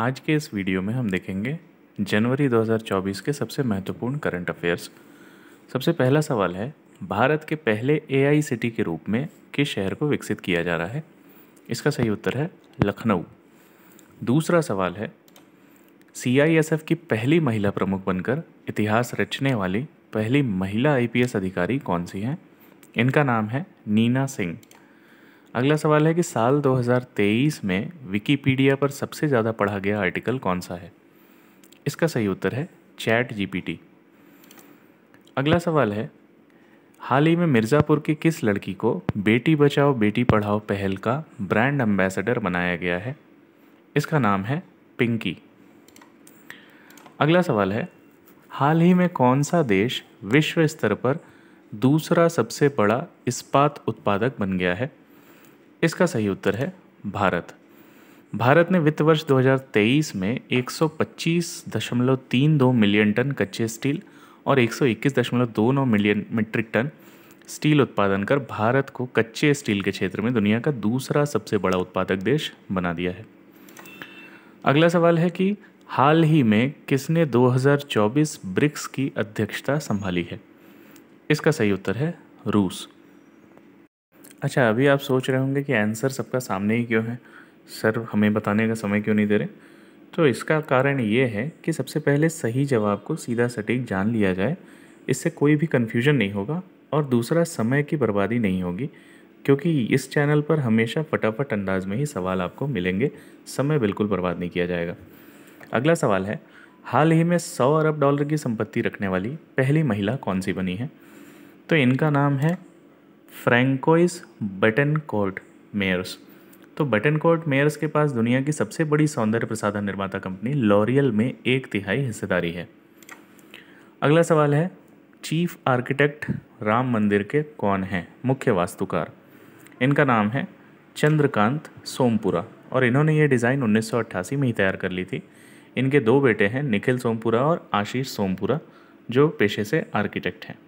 आज के इस वीडियो में हम देखेंगे जनवरी 2024 के सबसे महत्वपूर्ण करंट अफेयर्स सबसे पहला सवाल है भारत के पहले एआई सिटी के रूप में किस शहर को विकसित किया जा रहा है इसका सही उत्तर है लखनऊ दूसरा सवाल है सीआईएसएफ की पहली महिला प्रमुख बनकर इतिहास रचने वाली पहली महिला आईपीएस अधिकारी कौन सी हैं इनका नाम है नीना सिंह अगला सवाल है कि साल 2023 में विकीपीडिया पर सबसे ज़्यादा पढ़ा गया आर्टिकल कौन सा है इसका सही उत्तर है चैट जीपीटी अगला सवाल है हाल ही में मिर्ज़ापुर की किस लड़की को बेटी बचाओ बेटी पढ़ाओ पहल का ब्रांड एम्बेसडर बनाया गया है इसका नाम है पिंकी अगला सवाल है हाल ही में कौन सा देश विश्व स्तर पर दूसरा सबसे बड़ा इस्पात उत्पादक बन गया है इसका सही उत्तर है भारत भारत ने वित्त वर्ष 2023 में 125.32 मिलियन टन कच्चे स्टील और 121.29 मिलियन मीट्रिक टन स्टील उत्पादन कर भारत को कच्चे स्टील के क्षेत्र में दुनिया का दूसरा सबसे बड़ा उत्पादक देश बना दिया है अगला सवाल है कि हाल ही में किसने 2024 ब्रिक्स की अध्यक्षता संभाली है इसका सही उत्तर है रूस अच्छा अभी आप सोच रहे होंगे कि आंसर सबका सामने ही क्यों है सर हमें बताने का समय क्यों नहीं दे रहे तो इसका कारण ये है कि सबसे पहले सही जवाब को सीधा सटीक जान लिया जाए इससे कोई भी कन्फ्यूजन नहीं होगा और दूसरा समय की बर्बादी नहीं होगी क्योंकि इस चैनल पर हमेशा फटाफट अंदाज में ही सवाल आपको मिलेंगे समय बिल्कुल बर्बाद नहीं किया जाएगा अगला सवाल है हाल ही में सौ अरब डॉलर की संपत्ति रखने वाली पहली महिला कौन सी बनी है तो इनका नाम है फ्रेंकोइस बटन कोर्ट मेयर्स तो बटन कोर्ट मेयर्स के पास दुनिया की सबसे बड़ी सौंदर्य प्रसाधन निर्माता कंपनी लॉरियल में एक तिहाई हिस्सेदारी है अगला सवाल है चीफ आर्किटेक्ट राम मंदिर के कौन हैं मुख्य वास्तुकार इनका नाम है चंद्रकांत सोमपुरा और इन्होंने ये डिज़ाइन 1988 में ही तैयार कर ली थी इनके दो बेटे हैं निखिल सोमपुरा और आशीष सोमपुरा जो पेशे से आर्किटेक्ट हैं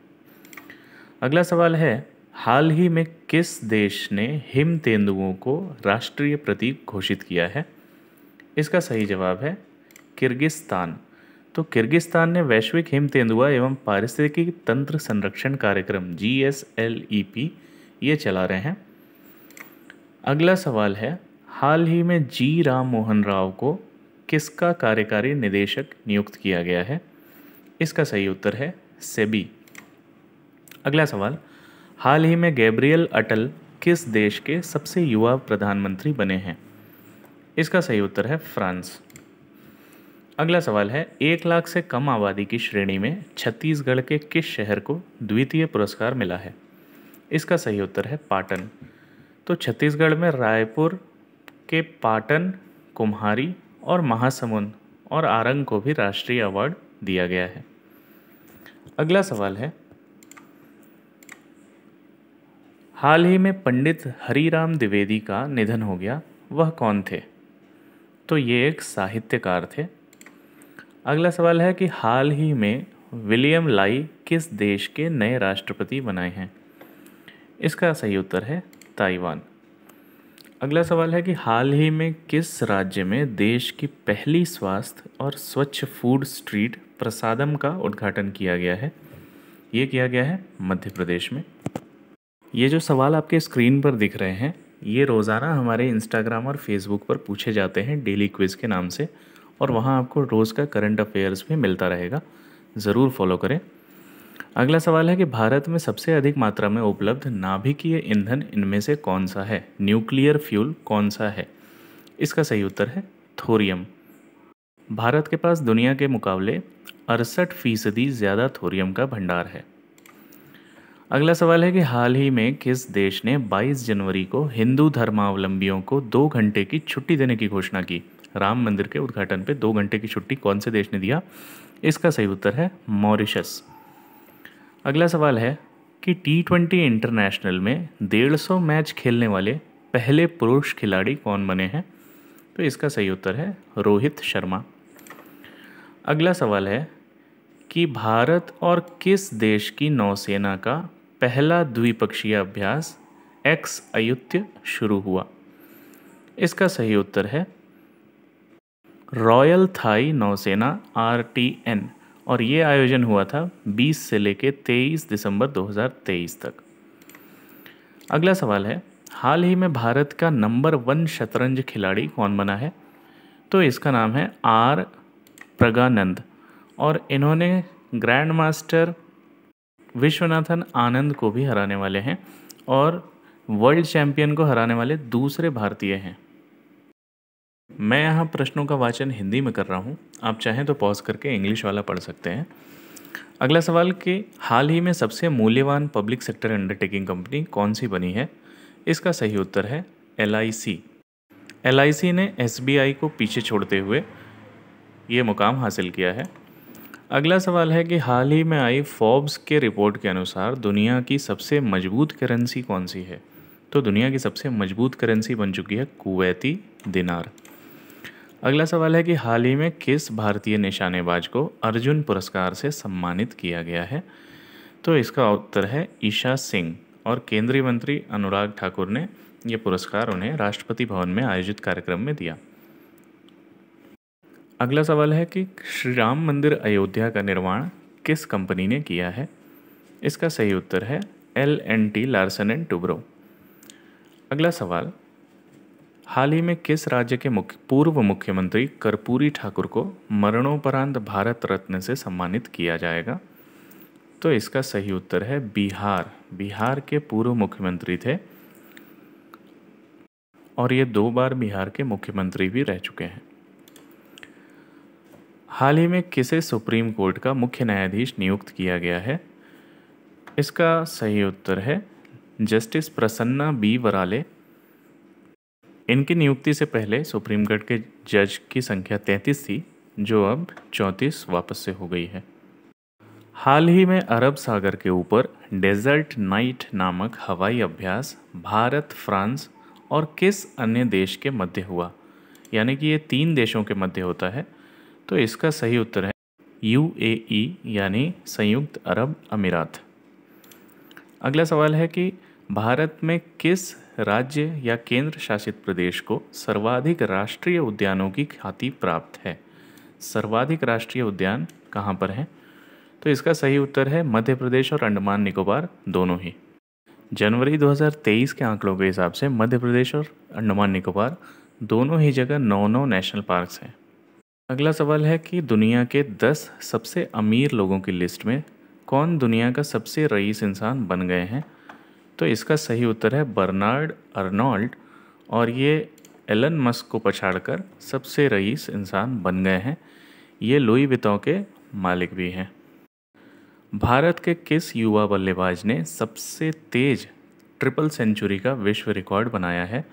अगला सवाल है हाल ही में किस देश ने हिम तेंदुओं को राष्ट्रीय प्रतीक घोषित किया है इसका सही जवाब है किर्गिस्तान तो किर्गिस्तान ने वैश्विक हिम तेंदुआ एवं पारिस्थितिकी तंत्र संरक्षण कार्यक्रम G S L E P ये चला रहे हैं अगला सवाल है हाल ही में जी राम मोहन राव को किसका कार्यकारी निदेशक नियुक्त किया गया है इसका सही उत्तर है सेबी अगला सवाल हाल ही में गैब्रियल अटल किस देश के सबसे युवा प्रधानमंत्री बने हैं इसका सही उत्तर है फ्रांस अगला सवाल है एक लाख से कम आबादी की श्रेणी में छत्तीसगढ़ के किस शहर को द्वितीय पुरस्कार मिला है इसका सही उत्तर है पाटन तो छत्तीसगढ़ में रायपुर के पाटन कुम्हारी और महासमुंद और आरंग को भी राष्ट्रीय अवार्ड दिया गया है अगला सवाल है हाल ही में पंडित हरिराम द्विवेदी का निधन हो गया वह कौन थे तो ये एक साहित्यकार थे अगला सवाल है कि हाल ही में विलियम लाई किस देश के नए राष्ट्रपति बनाए हैं इसका सही उत्तर है ताइवान अगला सवाल है कि हाल ही में किस राज्य में देश की पहली स्वास्थ्य और स्वच्छ फूड स्ट्रीट प्रसादम का उद्घाटन किया गया है ये किया गया है मध्य प्रदेश में ये जो सवाल आपके स्क्रीन पर दिख रहे हैं ये रोज़ाना हमारे इंस्टाग्राम और फेसबुक पर पूछे जाते हैं डेली क्विज़ के नाम से और वहाँ आपको रोज़ का करंट अफेयर्स भी मिलता रहेगा ज़रूर फॉलो करें अगला सवाल है कि भारत में सबसे अधिक मात्रा में उपलब्ध नाभिकीय ईंधन इनमें से कौन सा है न्यूक्लियर फ्यूल कौन सा है इसका सही उत्तर है थोरियम भारत के पास दुनिया के मुकाबले अड़सठ फीसदी ज़्यादा थोरियम का भंडार है अगला सवाल है कि हाल ही में किस देश ने 22 जनवरी को हिंदू धर्मावलंबियों को दो घंटे की छुट्टी देने की घोषणा की राम मंदिर के उद्घाटन पे दो घंटे की छुट्टी कौन से देश ने दिया इसका सही उत्तर है मॉरिशस अगला सवाल है कि टी ट्वेंटी इंटरनेशनल में डेढ़ सौ मैच खेलने वाले पहले पुरुष खिलाड़ी कौन बने हैं तो इसका सही उत्तर है रोहित शर्मा अगला सवाल है कि भारत और किस देश की नौसेना का पहला द्विपक्षीय अभ्यास एक्स अयुत्य शुरू हुआ इसका सही उत्तर है रॉयल थाई नौसेना एन और ये आयोजन हुआ था 20 से लेकर 23 दिसंबर 2023 तक अगला सवाल है हाल ही में भारत का नंबर वन शतरंज खिलाड़ी कौन बना है तो इसका नाम है आर प्रगानंद और इन्होंने ग्रैंड मास्टर विश्वनाथन आनंद को भी हराने वाले हैं और वर्ल्ड चैंपियन को हराने वाले दूसरे भारतीय हैं मैं यहाँ प्रश्नों का वाचन हिंदी में कर रहा हूँ आप चाहें तो पॉज करके इंग्लिश वाला पढ़ सकते हैं अगला सवाल कि हाल ही में सबसे मूल्यवान पब्लिक सेक्टर अंडरटेकिंग कंपनी कौन सी बनी है इसका सही उत्तर है एल एल आई सी ने एस को पीछे छोड़ते हुए ये मुकाम हासिल किया है अगला सवाल है कि हाल ही में आई फोर्ब्स के रिपोर्ट के अनुसार दुनिया की सबसे मजबूत करेंसी कौन सी है तो दुनिया की सबसे मजबूत करेंसी बन चुकी है कुवैती दिनार अगला सवाल है कि हाल ही में किस भारतीय निशानेबाज को अर्जुन पुरस्कार से सम्मानित किया गया है तो इसका उत्तर है ईशा सिंह और केंद्रीय मंत्री अनुराग ठाकुर ने यह पुरस्कार उन्हें राष्ट्रपति भवन में आयोजित कार्यक्रम में दिया अगला सवाल है कि श्री राम मंदिर अयोध्या का निर्माण किस कंपनी ने किया है इसका सही उत्तर है L and T Larsen and Toubro अगला सवाल हाल ही में किस राज्य के मुख्य पूर्व मुख्यमंत्री कर्पूरी ठाकुर को मरणोपरांत भारत रत्न से सम्मानित किया जाएगा तो इसका सही उत्तर है बिहार बिहार के पूर्व मुख्यमंत्री थे और ये दो बार बिहार के मुख्यमंत्री भी रह चुके हैं हाल ही में किसे सुप्रीम कोर्ट का मुख्य न्यायाधीश नियुक्त किया गया है इसका सही उत्तर है जस्टिस प्रसन्ना बी वराले इनकी नियुक्ति से पहले सुप्रीम कोर्ट के जज की संख्या 33 थी जो अब 34 वापस से हो गई है हाल ही में अरब सागर के ऊपर डेजर्ट नाइट नामक हवाई अभ्यास भारत फ्रांस और किस अन्य देश के मध्य हुआ यानी कि ये तीन देशों के मध्य होता है तो इसका सही उत्तर है यू यानी संयुक्त अरब अमीरात अगला सवाल है कि भारत में किस राज्य या केंद्र शासित प्रदेश को सर्वाधिक राष्ट्रीय उद्यानों की ख्याति प्राप्त है सर्वाधिक राष्ट्रीय उद्यान कहाँ पर है तो इसका सही उत्तर है मध्य प्रदेश और अंडमान निकोबार दोनों ही जनवरी 2023 के आंकड़ों के हिसाब से मध्य प्रदेश और अंडमान निकोबार दोनों ही जगह नौ नौ नेशनल पार्क्स हैं अगला सवाल है कि दुनिया के 10 सबसे अमीर लोगों की लिस्ट में कौन दुनिया का सबसे रईस इंसान बन गए हैं तो इसका सही उत्तर है बर्नार्ड अर्नॉल्ड और ये एलन मस्क को पछाड़कर सबसे रईस इंसान बन गए हैं ये लुई वितों के मालिक भी हैं भारत के किस युवा बल्लेबाज ने सबसे तेज ट्रिपल सेंचुरी का विश्व रिकॉर्ड बनाया है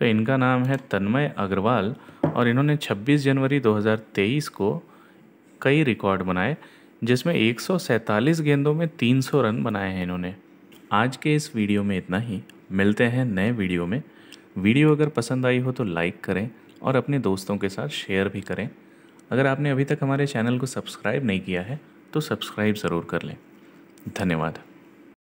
तो इनका नाम है तन्मय अग्रवाल और इन्होंने 26 जनवरी 2023 को कई रिकॉर्ड बनाए जिसमें एक गेंदों में 300 रन बनाए हैं इन्होंने आज के इस वीडियो में इतना ही मिलते हैं नए वीडियो में वीडियो अगर पसंद आई हो तो लाइक करें और अपने दोस्तों के साथ शेयर भी करें अगर आपने अभी तक हमारे चैनल को सब्सक्राइब नहीं किया है तो सब्सक्राइब ज़रूर कर लें धन्यवाद